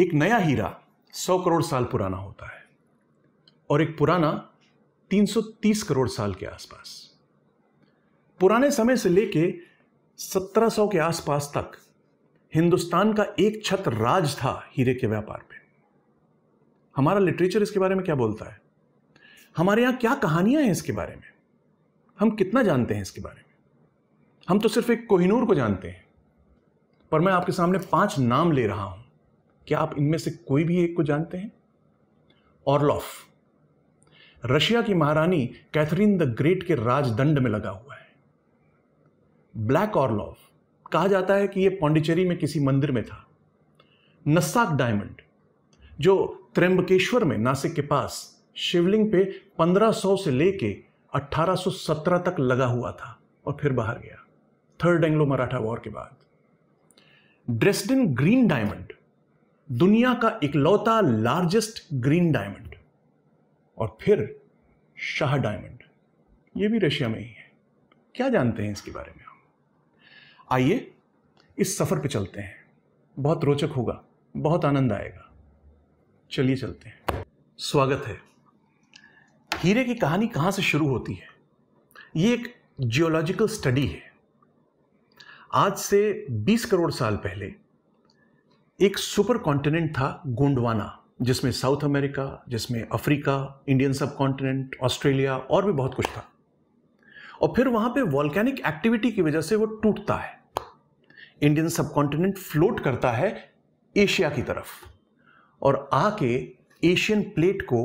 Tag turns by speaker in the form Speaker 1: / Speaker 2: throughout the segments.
Speaker 1: एक नया हीरा सौ करोड़ साल पुराना होता है और एक पुराना 330 करोड़ साल के आसपास पुराने समय से लेके 1700 के आसपास तक हिंदुस्तान का एक छत्र राज था हीरे के व्यापार पे हमारा लिटरेचर इसके बारे में क्या बोलता है हमारे यहां क्या कहानियां हैं इसके बारे में हम कितना जानते हैं इसके बारे में हम तो सिर्फ एक कोहिनूर को जानते हैं पर मैं आपके सामने पांच नाम ले रहा हूं क्या आप इनमें से कोई भी एक को जानते हैं ऑर्लॉफ रशिया की महारानी कैथरीन द ग्रेट के राजदंड में लगा हुआ है ब्लैक ऑर्लॉफ कहा जाता है कि यह पौंडिचेरी में किसी मंदिर में था नस्साक डायमंड जो त्र्यंबकेश्वर में नासिक के पास शिवलिंग पे 1500 से लेके 1817 तक लगा हुआ था और फिर बाहर गया थर्ड एंग्लो मराठा वॉर के बाद ड्रेस्डिन ग्रीन डायमंड दुनिया का इकलौता लार्जेस्ट ग्रीन डायमंड और फिर शाह डायमंड ये भी रशिया में ही है क्या जानते हैं इसके बारे में हम आइए इस सफ़र पे चलते हैं बहुत रोचक होगा बहुत आनंद आएगा चलिए चलते हैं स्वागत है हीरे की कहानी कहाँ से शुरू होती है ये एक जियोलॉजिकल स्टडी है आज से 20 करोड़ साल पहले एक सुपर कॉन्टिनेंट था गोंडवाना जिसमें साउथ अमेरिका जिसमें Africa Indian subcontinent Australia और भी बहुत कुछ था और फिर वहां पे वॉल्केनिक एक्टिविटी की वजह से वो टूटता है इंडियन सब कॉन्टिनेंट फ्लोट करता है एशिया की तरफ और आके एशियन प्लेट को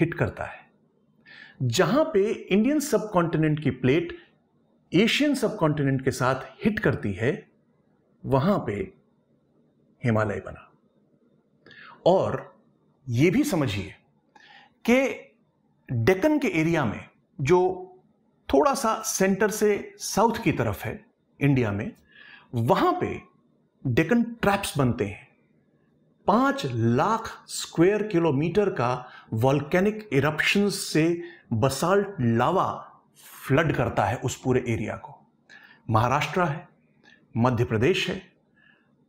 Speaker 1: हिट करता है जहां पे इंडियन सब कॉन्टिनेंट की प्लेट एशियन सब कॉन्टिनेंट के साथ हिट करती है वहां पे हिमालय बना और ये भी समझिए कि डेक्कन के एरिया में जो थोड़ा सा सेंटर से साउथ की तरफ है इंडिया में वहां पे डेक्कन ट्रैप्स बनते हैं पांच लाख स्क्वायर किलोमीटर का वॉल्केनिक इरप्शन से बसाल्ट लावा फ्लड करता है उस पूरे एरिया को महाराष्ट्र है मध्य प्रदेश है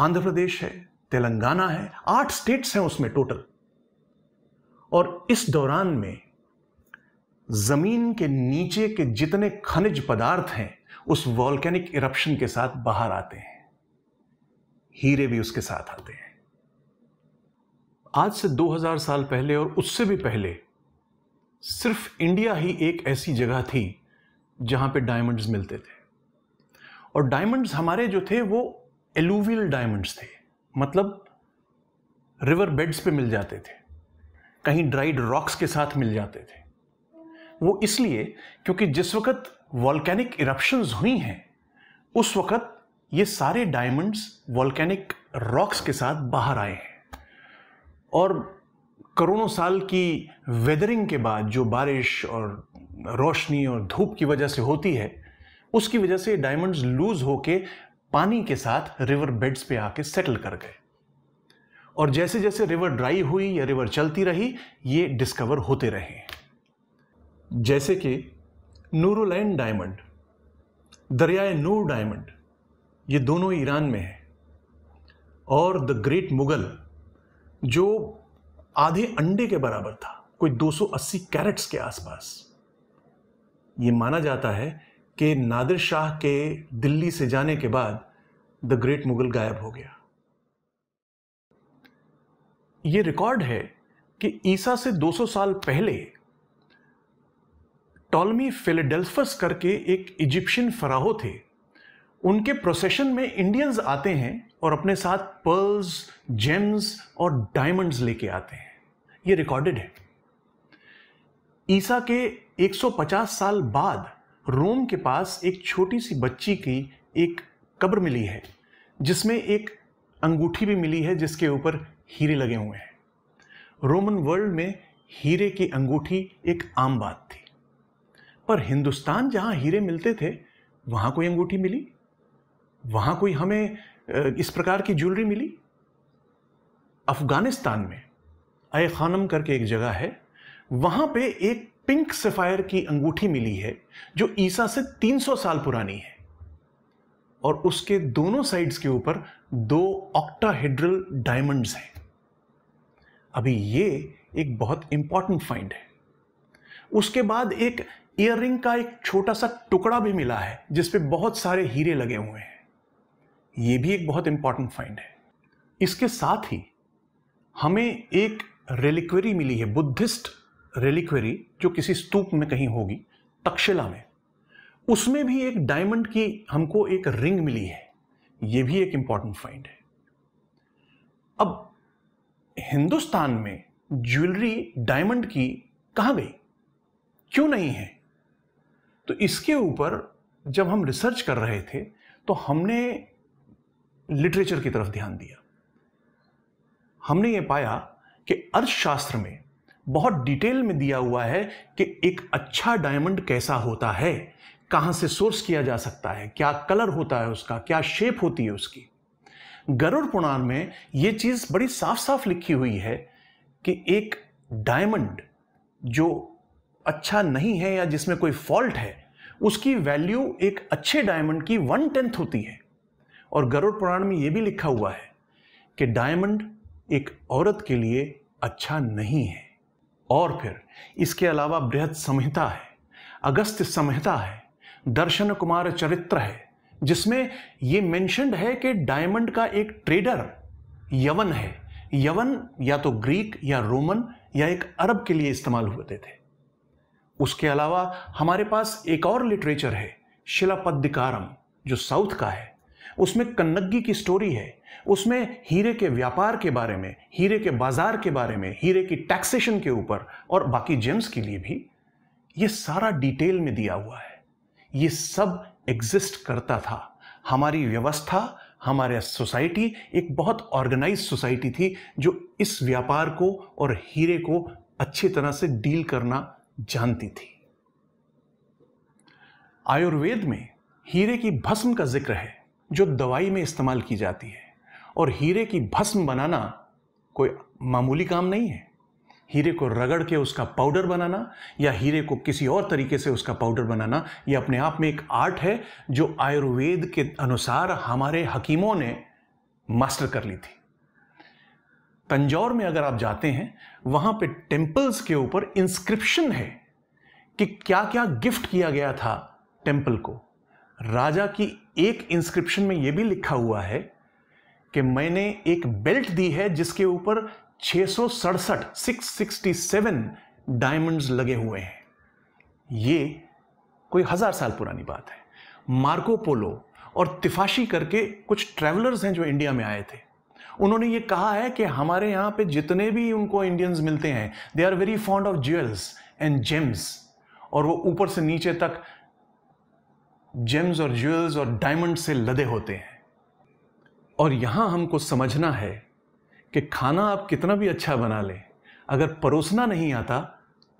Speaker 1: आंध्र प्रदेश है तेलंगाना है आठ स्टेट्स हैं उसमें टोटल और इस दौरान में जमीन के नीचे के जितने खनिज पदार्थ हैं उस वॉल्केनिक इरप्शन के साथ बाहर आते हैं हीरे भी उसके साथ आते हैं आज से 2000 साल पहले और उससे भी पहले सिर्फ इंडिया ही एक ऐसी जगह थी जहां पे डायमंड्स मिलते थे और डायमंड्स हमारे जो थे वो एलुवियल डायमंड्स थे मतलब रिवर बेड्स पे मिल जाते थे कहीं ड्राइड रॉक्स के साथ मिल जाते थे वो इसलिए क्योंकि जिस वक्त वॉल्केनिक इरप्शंस हुई हैं उस वक्त ये सारे डायमंड्स वॉल्केनिक रॉक्स के साथ बाहर आए हैं और करोड़ों साल की वेदरिंग के बाद जो बारिश और रोशनी और धूप की वजह से होती है उसकी वजह से डायमंड्स लूज होके पानी के साथ रिवर बेड्स पे आके सेटल कर गए और जैसे जैसे रिवर ड्राई हुई या रिवर चलती रही ये डिस्कवर होते रहे जैसे कि नूरोलैंड डायमंड दरियाए नूर डायमंड ये दोनों ईरान में है और द ग्रेट मुगल जो आधे अंडे के बराबर था कोई 280 कैरेट्स के आसपास ये माना जाता है कि नादिर शाह के दिल्ली से जाने के बाद द ग्रेट मुगल गायब हो गया ये रिकॉर्ड है कि ईसा से 200 साल पहले टॉलमी फिलेडेल्फस करके एक इजिप्शियन फराहो थे उनके प्रोसेशन में इंडियंस आते हैं और अपने साथ पर्ल्स जेम्स और डायमंड्स लेके आते हैं ये रिकॉर्डेड है ईसा के 150 साल बाद रोम के पास एक छोटी सी बच्ची की एक कब्र मिली है जिसमें एक अंगूठी भी मिली है जिसके ऊपर हीरे लगे हुए हैं रोमन वर्ल्ड में हीरे की अंगूठी एक आम बात थी पर हिंदुस्तान जहाँ हीरे मिलते थे वहाँ कोई अंगूठी मिली वहाँ कोई हमें इस प्रकार की ज्वेलरी मिली अफ़गानिस्तान में अय खानम करके एक जगह है वहाँ पे एक पिंक सफायर की अंगूठी मिली है जो ईसा से 300 साल पुरानी है और उसके दोनों साइड्स के ऊपर दो ऑक्टाहेड्रल डायमंड्स हैं अभी ये एक बहुत इंपॉर्टेंट फाइंड है उसके बाद एक इयर का एक छोटा सा टुकड़ा भी मिला है जिसपे बहुत सारे हीरे लगे हुए हैं यह भी एक बहुत इंपॉर्टेंट फाइंड है इसके साथ ही हमें एक रेलिक्वरी मिली है बुद्धिस्ट रेलिक्वेरी जो किसी स्तूप में कहीं होगी तक्षशिला में उसमें भी एक डायमंड की हमको एक रिंग मिली है यह भी एक इंपॉर्टेंट फाइंड है अब हिंदुस्तान में ज्वेलरी डायमंड की कहां गई क्यों नहीं है तो इसके ऊपर जब हम रिसर्च कर रहे थे तो हमने लिटरेचर की तरफ ध्यान दिया हमने ये पाया कि अर्थशास्त्र में बहुत डिटेल में दिया हुआ है कि एक अच्छा डायमंड कैसा होता है कहाँ से सोर्स किया जा सकता है क्या कलर होता है उसका क्या शेप होती है उसकी गरुड़ पुराण में यह चीज़ बड़ी साफ साफ लिखी हुई है कि एक डायमंड जो अच्छा नहीं है या जिसमें कोई फॉल्ट है उसकी वैल्यू एक अच्छे डायमंड की वन टेंथ होती है और गरुड़ पुराण में यह भी लिखा हुआ है कि डायमंड एक औरत के लिए अच्छा नहीं है और फिर इसके अलावा बृहद संहिता है अगस्त्य संहिता है दर्शन कुमार चरित्र है जिसमें ये मेंशनड है कि डायमंड का एक ट्रेडर यवन है यवन या तो ग्रीक या रोमन या एक अरब के लिए इस्तेमाल होते थे उसके अलावा हमारे पास एक और लिटरेचर है शिलापद्यकारम जो साउथ का है उसमें कन्नग्गी की स्टोरी है उसमें हीरे के व्यापार के बारे में हीरे के बाजार के बारे में हीरे की टैक्सेशन के ऊपर और बाकी जेम्स के लिए भी ये सारा डिटेल में दिया हुआ है ये सब एग्जिस्ट करता था हमारी व्यवस्था हमारे सोसाइटी एक बहुत ऑर्गेनाइज सोसाइटी थी जो इस व्यापार को और हीरे को अच्छी तरह से डील करना जानती थी आयुर्वेद में हीरे की भस्म का जिक्र है जो दवाई में इस्तेमाल की जाती है और हीरे की भस्म बनाना कोई मामूली काम नहीं है हीरे को रगड़ के उसका पाउडर बनाना या हीरे को किसी और तरीके से उसका पाउडर बनाना यह अपने आप में एक आर्ट है जो आयुर्वेद के अनुसार हमारे हकीमों ने मास्टर कर ली थी तंजौर में अगर आप जाते हैं वहां पे टेम्पल्स के ऊपर इंस्क्रिप्शन है कि क्या क्या गिफ्ट किया गया था टेम्पल को राजा की एक इंस्क्रिप्शन में यह भी लिखा हुआ है कि मैंने एक बेल्ट दी है जिसके ऊपर छह सौ सड़सठ सिक्स सिक्सटी सेवन डायमंड लगे हुए हैं ये कोई हज़ार साल पुरानी बात है मार्को पोलो और तिफाशी करके कुछ ट्रेवलर्स हैं जो इंडिया में आए थे उन्होंने ये कहा है कि हमारे यहां पे जितने भी उनको इंडियंस मिलते हैं they are very fond of jewels and gems और वो ऊपर से नीचे तक जेम्स और ज्वेल्स और डायमंड से लदे होते हैं और यहाँ हमको समझना है कि खाना आप कितना भी अच्छा बना लें अगर परोसना नहीं आता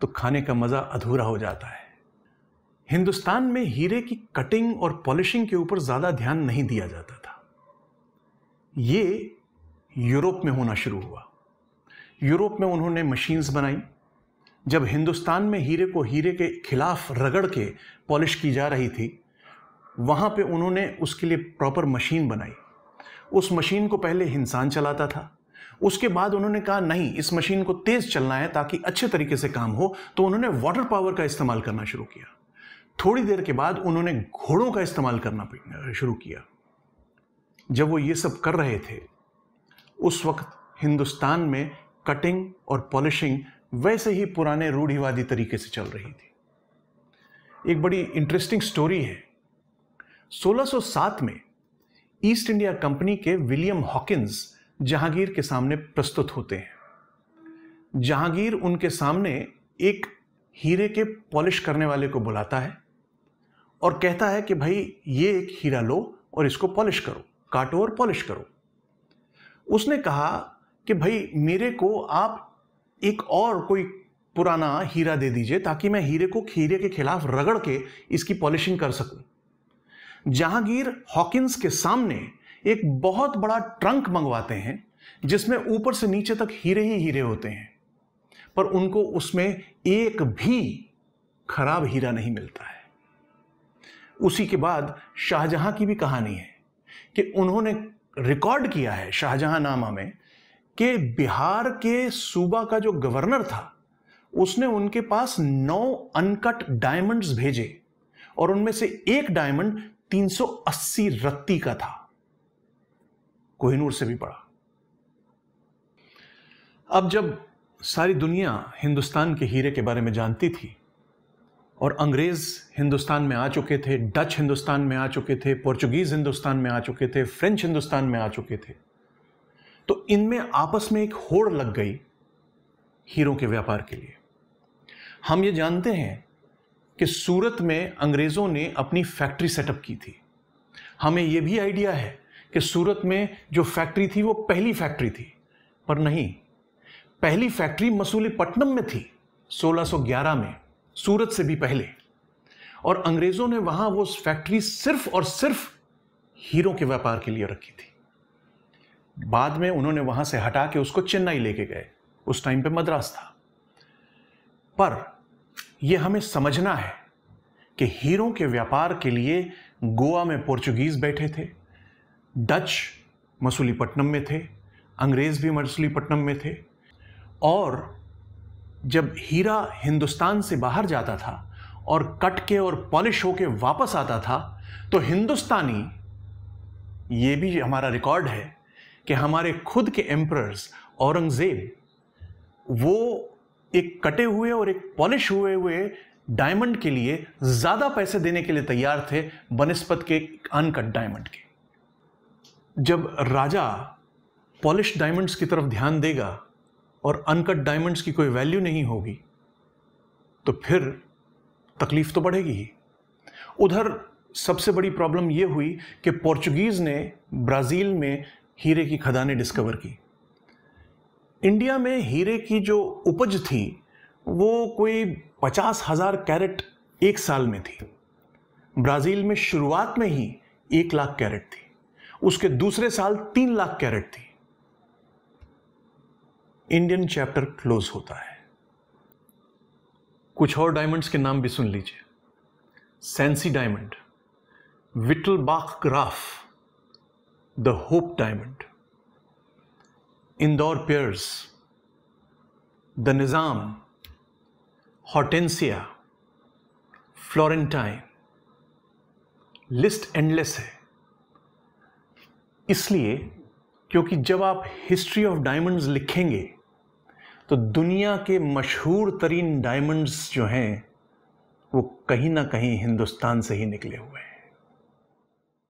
Speaker 1: तो खाने का मज़ा अधूरा हो जाता है हिंदुस्तान में हीरे की कटिंग और पॉलिशिंग के ऊपर ज़्यादा ध्यान नहीं दिया जाता था ये यूरोप में होना शुरू हुआ यूरोप में उन्होंने मशीन्स बनाई जब हिंदुस्तान में हीरे को हीरे के खिलाफ रगड़ के पॉलिश की जा रही थी वहाँ पे उन्होंने उसके लिए प्रॉपर मशीन बनाई उस मशीन को पहले इंसान चलाता था उसके बाद उन्होंने कहा नहीं इस मशीन को तेज चलना है ताकि अच्छे तरीके से काम हो तो उन्होंने वाटर पावर का इस्तेमाल करना शुरू किया थोड़ी देर के बाद उन्होंने घोड़ों का इस्तेमाल करना शुरू किया जब वो ये सब कर रहे थे उस वक्त हिंदुस्तान में कटिंग और पॉलिशिंग वैसे ही पुराने रूढ़िवादी तरीके से चल रही थी एक बड़ी इंटरेस्टिंग स्टोरी है 1607 में ईस्ट इंडिया कंपनी के विलियम हॉकिंस जहांगीर के सामने प्रस्तुत होते हैं जहांगीर उनके सामने एक हीरे के पॉलिश करने वाले को बुलाता है और कहता है कि भाई ये एक हीरा लो और इसको पॉलिश करो काटो और पॉलिश करो उसने कहा कि भाई मेरे को आप एक और कोई पुराना हीरा दे दीजिए ताकि मैं हीरे को हीरे के खिलाफ रगड़ के इसकी पॉलिशिंग कर सकूं जहांगीर हॉकिंस के सामने एक बहुत बड़ा ट्रंक मंगवाते हैं जिसमें ऊपर से नीचे तक हीरे ही हीरे होते हैं पर उनको उसमें एक भी खराब हीरा नहीं मिलता है उसी के बाद शाहजहां की भी कहानी है कि उन्होंने रिकॉर्ड किया है शाहजहां नामा में कि बिहार के सूबा का जो गवर्नर था उसने उनके पास नौ अनकट डायमंड्स भेजे और उनमें से एक डायमंड 380 रत्ती का था कोहिनूर से भी बड़ा अब जब सारी दुनिया हिंदुस्तान के हीरे के बारे में जानती थी और अंग्रेज हिंदुस्तान में आ चुके थे डच हिंदुस्तान में आ चुके थे पोर्चुगीज हिंदुस्तान में आ चुके थे फ्रेंच हिंदुस्तान में आ चुके थे तो इनमें आपस में एक होड़ लग गई हीरों के व्यापार के लिए हम ये जानते हैं कि सूरत में अंग्रेज़ों ने अपनी फैक्ट्री सेटअप की थी हमें यह भी आइडिया है कि सूरत में जो फैक्ट्री थी वो पहली फैक्ट्री थी पर नहीं पहली फैक्ट्री मसूलीपट्टनम में थी 1611 में सूरत से भी पहले और अंग्रेज़ों ने वहाँ वो फैक्ट्री सिर्फ और सिर्फ हीरों के व्यापार के लिए रखी थी बाद में उन्होंने वहां से हटा के उसको चेन्नई लेके गए उस टाइम पे मद्रास था पर ये हमें समझना है कि हीरों के व्यापार के लिए गोवा में पोर्चुगीज बैठे थे डच मसूलीपट्टनम में थे अंग्रेज़ भी मसूलीपट्टनम में थे और जब हीरा हिंदुस्तान से बाहर जाता था और कट के और पॉलिश होके वापस आता था तो हिंदुस्तानी ये भी हमारा रिकॉर्ड है कि हमारे खुद के एम्प्रर्स औरंगज़ेब वो एक कटे हुए और एक पॉलिश हुए हुए डायमंड के लिए ज्यादा पैसे देने के लिए तैयार थे बनस्पत के अनकट डायमंड के जब राजा पॉलिश डायमंड्स की तरफ ध्यान देगा और अनकट डायमंड्स की कोई वैल्यू नहीं होगी तो फिर तकलीफ तो बढ़ेगी ही उधर सबसे बड़ी प्रॉब्लम यह हुई कि पोर्चुगीज़ ने ब्राज़ील में हीरे की खदानें डिस्कवर की इंडिया में हीरे की जो उपज थी वो कोई पचास हज़ार कैरेट एक साल में थी ब्राज़ील में शुरुआत में ही एक लाख कैरेट थी उसके दूसरे साल तीन लाख कैरेट थी इंडियन चैप्टर क्लोज होता है कुछ और डायमंड्स के नाम भी सुन लीजिए Sancy diamond Wittelsbach Graff the Hope diamond Indore pears the Nizam Hortensia Florentine list endless है इसलिए क्योंकि जब आप हिस्ट्री ऑफ डायमंड्स लिखेंगे तो दुनिया के मशहूर तरीन डायमंड्स जो हैं वो कहीं ना कहीं हिंदुस्तान से ही निकले हुए हैं